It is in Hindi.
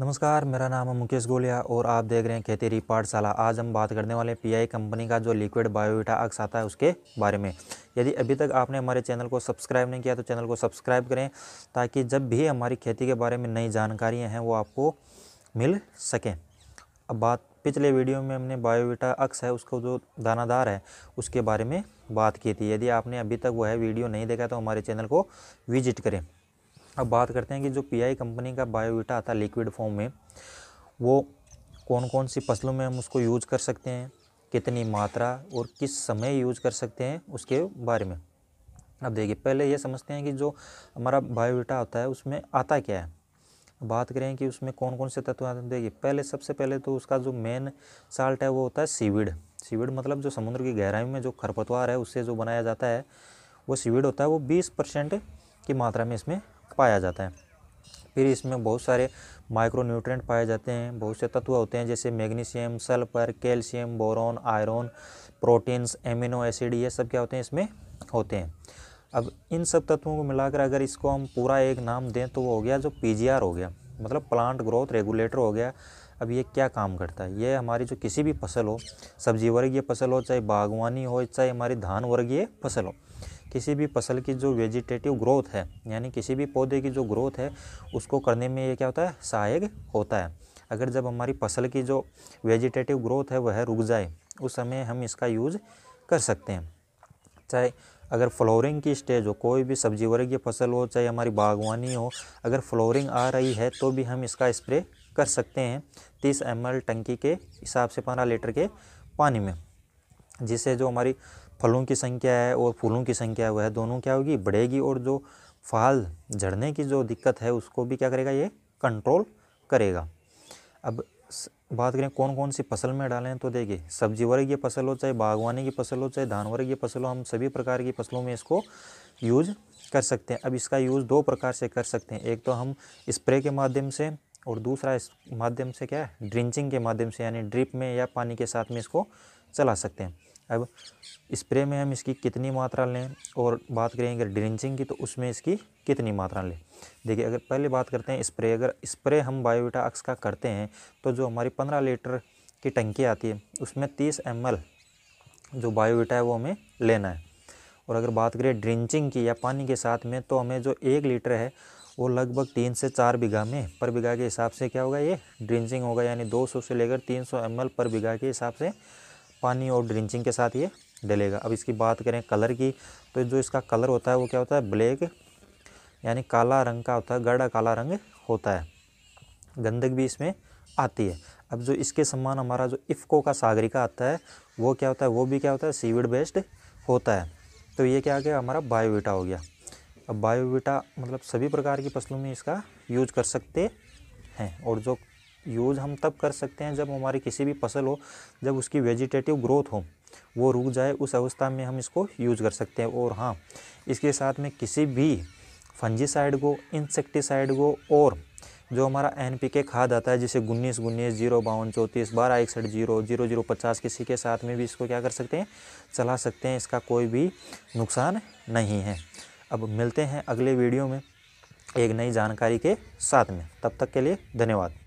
नमस्कार मेरा नाम है मुकेश गोलिया और आप देख रहे हैं खेतेरी पाठशाला आज हम बात करने वाले पीआई कंपनी का जो लिक्विड बायोविटा अक्स आता है उसके बारे में यदि अभी तक आपने हमारे चैनल को सब्सक्राइब नहीं किया तो चैनल को सब्सक्राइब करें ताकि जब भी हमारी खेती के बारे में नई जानकारियाँ हैं वो आपको मिल सकें अब बात पिछले वीडियो में हमने बायोविटा अक्स है उसको जो दानादार है उसके बारे में बात की थी यदि आपने अभी तक वह वीडियो नहीं देखा तो हमारे चैनल को विजिट करें अब बात करते हैं कि जो पीआई कंपनी का बायोविटा आता है लिक्विड फॉर्म में वो कौन कौन सी फसलों में हम उसको यूज कर सकते हैं कितनी मात्रा और किस समय यूज कर सकते हैं उसके बारे में अब देखिए पहले ये समझते हैं कि जो हमारा बायोविटा होता है उसमें आता क्या है बात करें कि उसमें कौन कौन से तत्व आते हैं देखिए पहले सबसे पहले तो उसका जो मेन साल्ट है वो होता है सीविड सीविड मतलब जो समुद्र की गहराई में जो खरपतवार है उससे जो बनाया जाता है वो सीविड होता है वो बीस परसेंट की मात्रा में इसमें पाया जाता है फिर इसमें बहुत सारे माइक्रोन्यूट्रेंट पाए जाते हैं बहुत से तत्व होते हैं जैसे magnesium sulphur calcium boron iron proteins amino acid ये सब क्या होते हैं इसमें होते हैं अब इन सब तत्वों को मिलाकर अगर इसको हम पूरा एक नाम दें तो वो हो गया जो पी हो गया मतलब प्लांट ग्रोथ रेगुलेटर हो गया अब ये क्या काम करता है ये हमारी जो किसी भी फसल हो सब्जी वर्गीय फसल हो चाहे बागवानी हो चाहे हमारी धान वर्गीय फसल हो किसी भी फसल की जो वेजिटेटिव ग्रोथ है यानी किसी भी पौधे की जो ग्रोथ है उसको करने में ये क्या होता है सहायक होता है अगर जब हमारी फसल की जो वेजिटेटिव ग्रोथ है वह रुक जाए उस समय हम इसका यूज़ कर सकते हैं चाहे अगर फ्लोरिंग की स्टेज हो कोई भी सब्जी वर्ग की फसल हो चाहे हमारी बागवानी हो अगर फ्लोरिंग आ रही है तो भी हम इसका स्प्रे कर सकते हैं तीस एम टंकी के हिसाब से पंद्रह लीटर के पानी में जिससे जो हमारी फलों की संख्या है और फूलों की संख्या वह दोनों क्या होगी बढ़ेगी और जो फाल झड़ने की जो दिक्कत है उसको भी क्या करेगा ये कंट्रोल करेगा अब बात करें कौन कौन सी फसल में डालें तो देखिए सब्जी वर्ग की फसल हो चाहे बागवानी की फसल हो चाहे धान वर्ग की फसल हो हम सभी प्रकार की फसलों में इसको यूज कर सकते हैं अब इसका यूज़ दो प्रकार से कर सकते हैं एक तो हम स्प्रे के माध्यम से और दूसरा इस माध्यम से क्या है ड्रिंचिंग के माध्यम से यानी ड्रिप में या पानी के साथ में इसको चला सकते हैं अब स्प्रे में हम इसकी कितनी मात्रा लें और बात करें अगर ड्रिंचिंग की तो उसमें इसकी कितनी मात्रा लें देखिए अगर पहले बात करते हैं स्प्रे अगर स्प्रे हम बायोविटा अक्स का करते हैं तो जो हमारी पंद्रह लीटर की टंकी आती है उसमें तीस एम जो बायोविटा है वो हमें लेना है और अगर बात करें ड्रिंचिंग की या पानी के साथ में तो हमें जो एक लीटर है वो लगभग तीन से चार बीघा में पर बीघा के हिसाब से क्या होगा ये ड्रिंचिंग होगा यानी 200 से लेकर 300 सौ पर बीघा के हिसाब से पानी और ड्रिंचिंग के साथ ये डलेगा अब इसकी बात करें कलर की तो जो इसका कलर होता है वो क्या होता है ब्लैक यानी काला रंग का होता है गाढ़ा काला रंग होता है गंदक भी इसमें आती है अब जो इसके समान हमारा जो इफ़को का सागरिका आता है वो क्या होता है वो भी क्या होता है सीविड बेस्ड होता है तो ये क्या आ गया हमारा बायोविटा हो गया अब बायोविटा मतलब सभी प्रकार की फसलों में इसका यूज कर सकते हैं और जो यूज़ हम तब कर सकते हैं जब हमारी किसी भी फसल हो जब उसकी वेजिटेटिव ग्रोथ हो वो रुक जाए उस अवस्था में हम इसको यूज कर सकते हैं और हाँ इसके साथ में किसी भी फंजीसाइड को इंसेक्टिसाइड को और जो हमारा एन पी के खाद आता है जैसे उन्नीस उन्नीस जीरो बावन चौंतीस बारह इकसठ जीरो जीरो जीरो पचास किसी के साथ में भी इसको क्या कर सकते हैं चला सकते हैं इसका कोई भी नुकसान नहीं है अब मिलते हैं अगले वीडियो में एक नई जानकारी के साथ में तब तक के लिए धन्यवाद